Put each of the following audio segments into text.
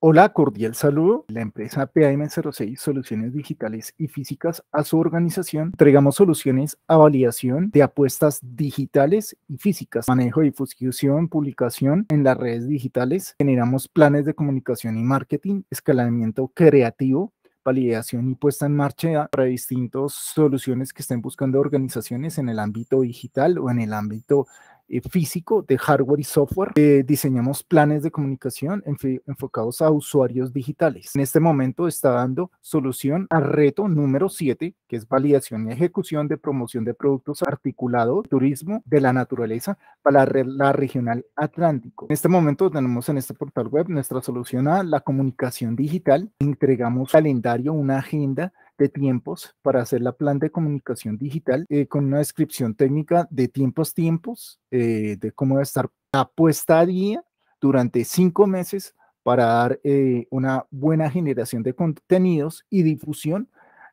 Hola, cordial saludo. La empresa PAM06 Soluciones Digitales y Físicas a su organización entregamos soluciones a validación de apuestas digitales y físicas, manejo y difusión, publicación en las redes digitales, generamos planes de comunicación y marketing, escalamiento creativo, validación y puesta en marcha para distintas soluciones que estén buscando organizaciones en el ámbito digital o en el ámbito eh, físico de hardware y software. Eh, diseñamos planes de comunicación enfocados a usuarios digitales. En este momento está dando solución al reto número 7, que es validación y ejecución de promoción de productos articulados, turismo de la naturaleza para la, la regional Atlántico. En este momento tenemos en este portal web nuestra solución a la comunicación digital. Entregamos calendario, una agenda de tiempos para hacer la plan de comunicación digital eh, con una descripción técnica de tiempos, tiempos, eh, de cómo a estar apuesta a día durante cinco meses para dar eh, una buena generación de contenidos y difusión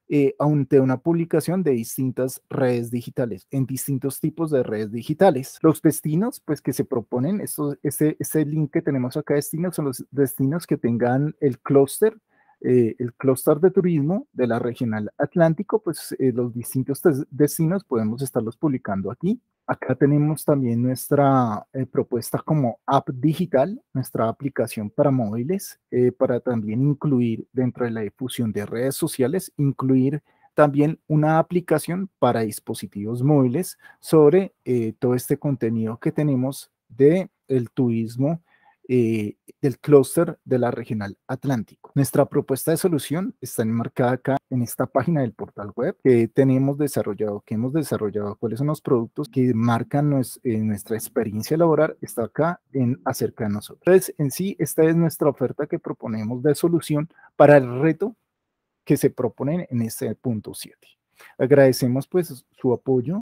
eh, ante una publicación de distintas redes digitales, en distintos tipos de redes digitales. Los destinos, pues que se proponen, esto, este, el link que tenemos acá, destinos, son los destinos que tengan el clúster eh, el clúster de turismo de la regional Atlántico, pues eh, los distintos destinos podemos estarlos publicando aquí. Acá tenemos también nuestra eh, propuesta como app digital, nuestra aplicación para móviles, para también incluir dentro de la difusión de redes sociales, incluir también una aplicación para dispositivos móviles sobre todo este contenido que tenemos del el turismo eh, del clúster de la regional Atlántico. Nuestra propuesta de solución está enmarcada acá en esta página del portal web que tenemos desarrollado, que hemos desarrollado, cuáles son los productos que marcan eh, nuestra experiencia laboral, está acá en acerca de nosotros. Entonces, en sí, esta es nuestra oferta que proponemos de solución para el reto que se proponen en este punto 7. Agradecemos pues su apoyo